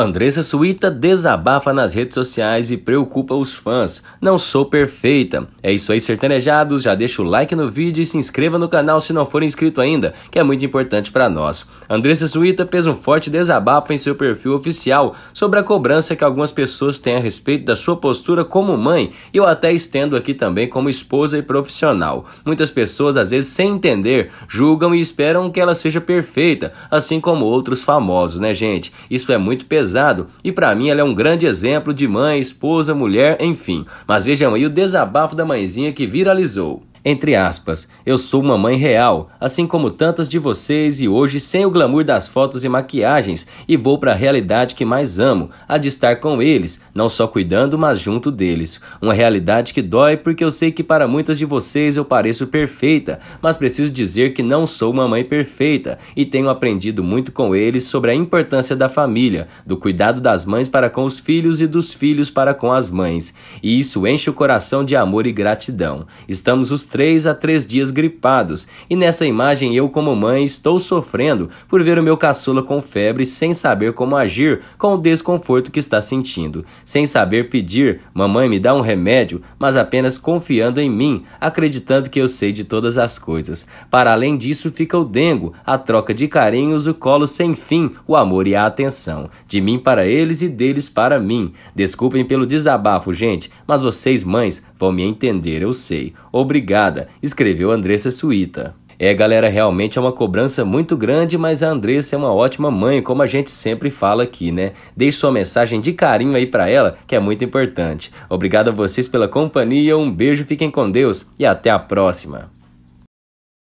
Andressa Suíta desabafa nas redes sociais e preocupa os fãs. Não sou perfeita. É isso aí, sertanejados. Já deixa o like no vídeo e se inscreva no canal se não for inscrito ainda, que é muito importante para nós. Andressa Suíta fez um forte desabafo em seu perfil oficial sobre a cobrança que algumas pessoas têm a respeito da sua postura como mãe, e eu até estendo aqui também como esposa e profissional. Muitas pessoas, às vezes sem entender, julgam e esperam que ela seja perfeita, assim como outros famosos, né, gente? Isso é muito pesado aprendizado e para mim ela é um grande exemplo de mãe, esposa, mulher, enfim. Mas vejam aí o desabafo da mãezinha que viralizou. Entre aspas, eu sou uma mãe real, assim como tantas de vocês, e hoje sem o glamour das fotos e maquiagens, e vou para a realidade que mais amo, a de estar com eles, não só cuidando, mas junto deles. Uma realidade que dói porque eu sei que para muitas de vocês eu pareço perfeita, mas preciso dizer que não sou uma mãe perfeita e tenho aprendido muito com eles sobre a importância da família, do cuidado das mães para com os filhos e dos filhos para com as mães. E isso enche o coração de amor e gratidão. Estamos os 3 a 3 dias gripados, e nessa imagem eu, como mãe, estou sofrendo por ver o meu caçula com febre sem saber como agir com o desconforto que está sentindo, sem saber pedir, mamãe me dá um remédio, mas apenas confiando em mim, acreditando que eu sei de todas as coisas. Para além disso, fica o dengo, a troca de carinhos, o colo sem fim, o amor e a atenção, de mim para eles e deles para mim. Desculpem pelo desabafo, gente, mas vocês, mães, vão me entender, eu sei. Obrigado estourada, escreveu Andressa Suíta. É, galera, realmente é uma cobrança muito grande, mas a Andressa é uma ótima mãe, como a gente sempre fala aqui, né? Deixe sua mensagem de carinho aí para ela, que é muito importante. Obrigado a vocês pela companhia, um beijo, fiquem com Deus e até a próxima.